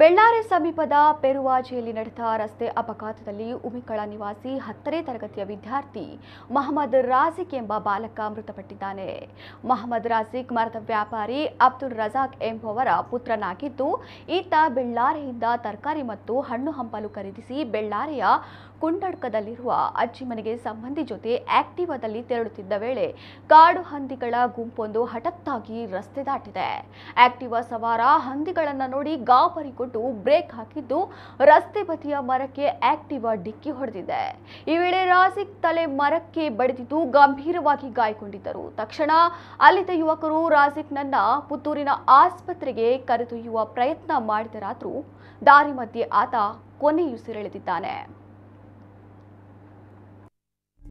ಬೆಳ್ಳಾರೆ ಸಮೀಪದ ಪೆರುವಾಜಿಯಲ್ಲಿ ನಡೆದ ರಸ್ತೆ ಅಪಘಾತದಲ್ಲಿ ಉಮಿಕಳ ನಿವಾಸಿ ಹತ್ತನೇ ತರಗತಿಯ ವಿದ್ಯಾರ್ಥಿ ಮಹಮ್ಮದ್ ರಾಜಿಕ್ ಎಂಬ ಬಾಲಕ ಮೃತಪಟ್ಟಿದ್ದಾನೆ ಮಹಮ್ಮದ್ ರಾಜಿಕ್ ಮರದ ವ್ಯಾಪಾರಿ ಅಬ್ದುಲ್ ರಜಾಕ್ ಎಂಬುವರ ಪುತ್ರನಾಗಿದ್ದು ಈತ ಬೆಳ್ಳಾರೆಯಿಂದ ತರಕಾರಿ ಮತ್ತು ಹಣ್ಣು ಹಂಪಲು ಖರೀದಿಸಿ ಬೆಳ್ಳಾರೆಯ ಕುಂಡಡ್ಕದಲ್ಲಿರುವ ಅಜ್ಜಿ ಮನೆಗೆ ಸಂಬಂಧಿ ಜೊತೆ ಆಕ್ಟಿವಾದಲ್ಲಿ ತೆರಳುತ್ತಿದ್ದ ವೇಳೆ ಕಾಡು ಹಂದಿಗಳ ಗುಂಪೊಂದು ಹಠತ್ತಾಗಿ ರಸ್ತೆ ದಾಟಿದೆ ಆಕ್ಟಿವಾ ಸವಾರ ಹಂದಿಗಳನ್ನು ನೋಡಿ ಗಾಪರಿ ಮಾಡಿಕೊಂಡು ಬ್ರೇಕ್ ಹಾಕಿದ್ದು ರಸ್ತೆ ಬದಿಯ ಮರಕ್ಕೆ ಆಕ್ಟಿವಾ ಡಿಕ್ಕಿ ಹೊಡೆದಿದೆ ಈ ವೇಳೆ ರಾಸಿಕ್ ತಲೆ ಮರಕ್ಕೆ ಬಡಿದಿದ್ದು ಗಂಭೀರವಾಗಿ ಗಾಯಗೊಂಡಿದ್ದರು ತಕ್ಷಣ ಅಲ್ಲಿದ್ದ ಯುವಕರು ನನ್ನ ಪುತ್ತೂರಿನ ಆಸ್ಪತ್ರೆಗೆ ಕರೆದೊಯ್ಯುವ ಪ್ರಯತ್ನ ಮಾಡಿದರಾದರೂ ದಾರಿ ಮಧ್ಯೆ ಆತ ಕೊನೆಯುಸಿರೆಳೆದಿದ್ದಾನೆ